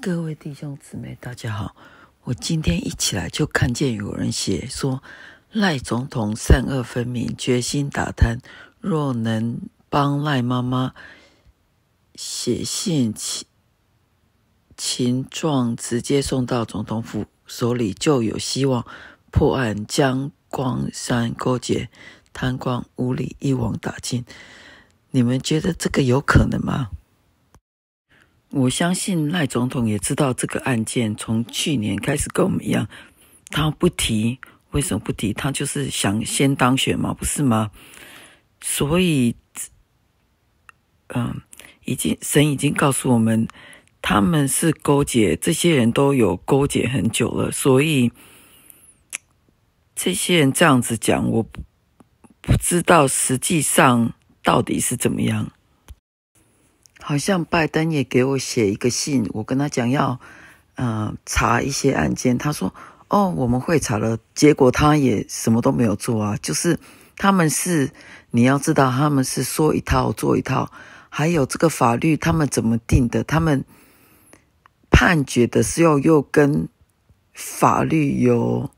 各位弟兄姊妹，大家好！我今天一起来就看见有人写说赖总统善恶分明，决心打贪。若能帮赖妈妈写信情情状，直接送到总统府手里，就有希望破案，将光山勾结贪官污吏一网打尽。你们觉得这个有可能吗？我相信赖总统也知道这个案件从去年开始跟我们一样，他不提，为什么不提？他就是想先当选嘛，不是吗？所以，嗯，已经神已经告诉我们，他们是勾结，这些人都有勾结很久了，所以，这些人这样子讲，我，不知道实际上到底是怎么样。好像拜登也给我写一个信，我跟他讲要，呃，查一些案件。他说：“哦，我们会查了。”结果他也什么都没有做啊。就是他们是你要知道，他们是说一套做一套。还有这个法律他们怎么定的？他们判决的时候又跟法律有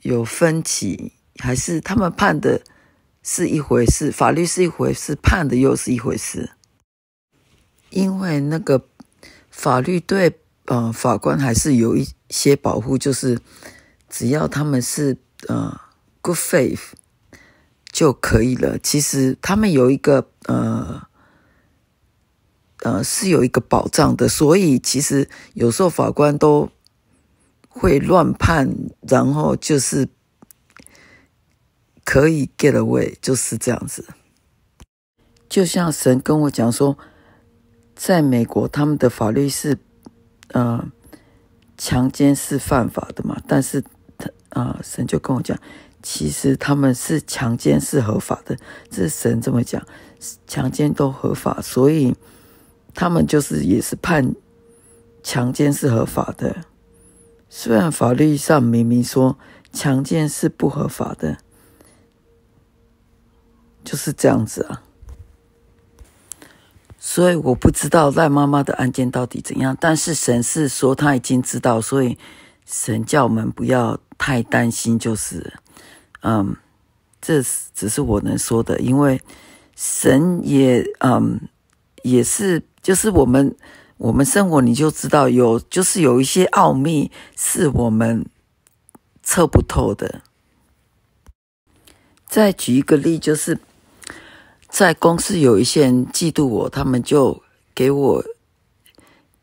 有分歧，还是他们判的是一回事，法律是一回事，判的又是一回事？因为那个法律对呃法官还是有一些保护，就是只要他们是呃 good faith 就可以了。其实他们有一个呃呃是有一个保障的，所以其实有时候法官都会乱判，然后就是可以 get away 就是这样子。就像神跟我讲说。在美国，他们的法律是，呃，强奸是犯法的嘛？但是，他啊，神就跟我讲，其实他们是强奸是合法的。这神这么讲，强奸都合法，所以他们就是也是判强奸是合法的。虽然法律上明明说强奸是不合法的，就是这样子啊。所以我不知道赖妈妈的案件到底怎样，但是神是说他已经知道，所以神叫我们不要太担心，就是，嗯，这只是我能说的，因为神也，嗯，也是，就是我们我们生活你就知道有，就是有一些奥秘是我们测不透的。再举一个例，就是。在公司有一些人嫉妒我，他们就给我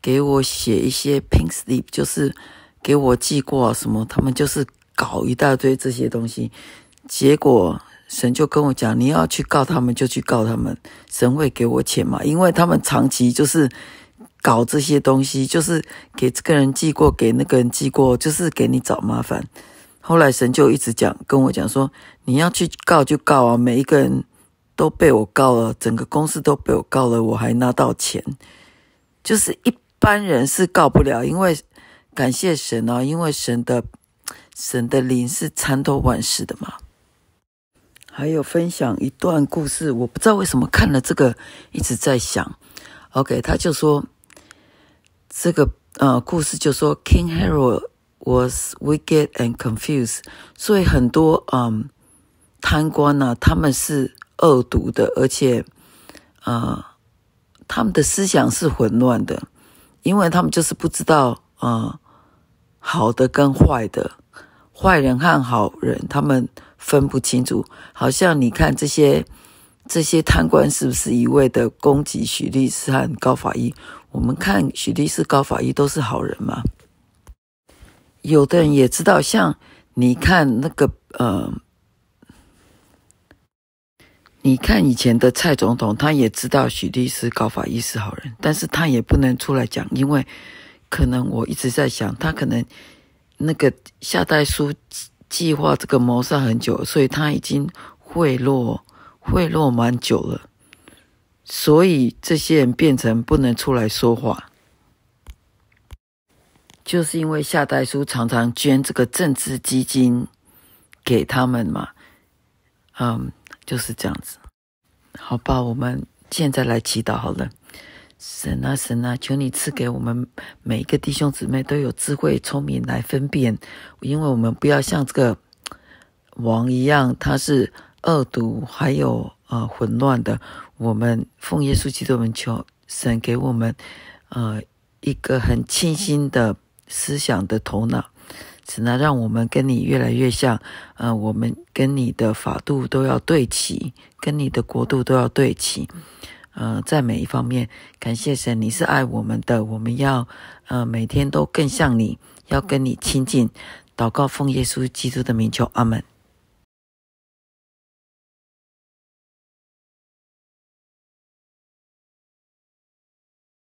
给我写一些 pin k slip，就是给我寄过什么，他们就是搞一大堆这些东西。结果神就跟我讲：“你要去告他们，就去告他们，神会给我钱嘛。”因为他们长期就是搞这些东西，就是给这个人寄过，给那个人寄过，就是给你找麻烦。后来神就一直讲跟我讲说：“你要去告就告啊，每一个人。”都被我告了，整个公司都被我告了，我还拿到钱，就是一般人是告不了，因为感谢神啊，因为神的神的灵是参透万事的嘛。还有分享一段故事，我不知道为什么看了这个一直在想。OK，他就说这个呃故事就说 King Harold was wicked and confused，所以很多嗯贪官呐，他们是。恶毒的，而且，啊，他们的思想是混乱的，因为他们就是不知道啊，好的跟坏的，坏人和好人，他们分不清楚。好像你看这些，这些贪官是不是一味的攻击许律师和高法医？我们看许律师、高法医都是好人吗？有的人也知道，像你看那个，呃。你看以前的蔡总统，他也知道许律师、高法医是好人，但是他也不能出来讲，因为可能我一直在想，他可能那个夏代书计划这个谋杀很久，所以他已经贿赂贿赂蛮久了，所以这些人变成不能出来说话，就是因为夏代书常常捐这个政治基金给他们嘛，嗯。就是这样子，好吧，我们现在来祈祷好了。神啊，神啊，求你赐给我们每一个弟兄姊妹都有智慧、聪明来分辨，因为我们不要像这个王一样，他是恶毒还有呃混乱的。我们奉耶稣基督的名求，神给我们呃一个很清新的思想的头脑。只能让我们跟你越来越像，呃，我们跟你的法度都要对齐，跟你的国度都要对齐，呃，在每一方面，感谢神，你是爱我们的，我们要呃，每天都更像你，要跟你亲近，祷告奉耶稣基督的名求，阿门。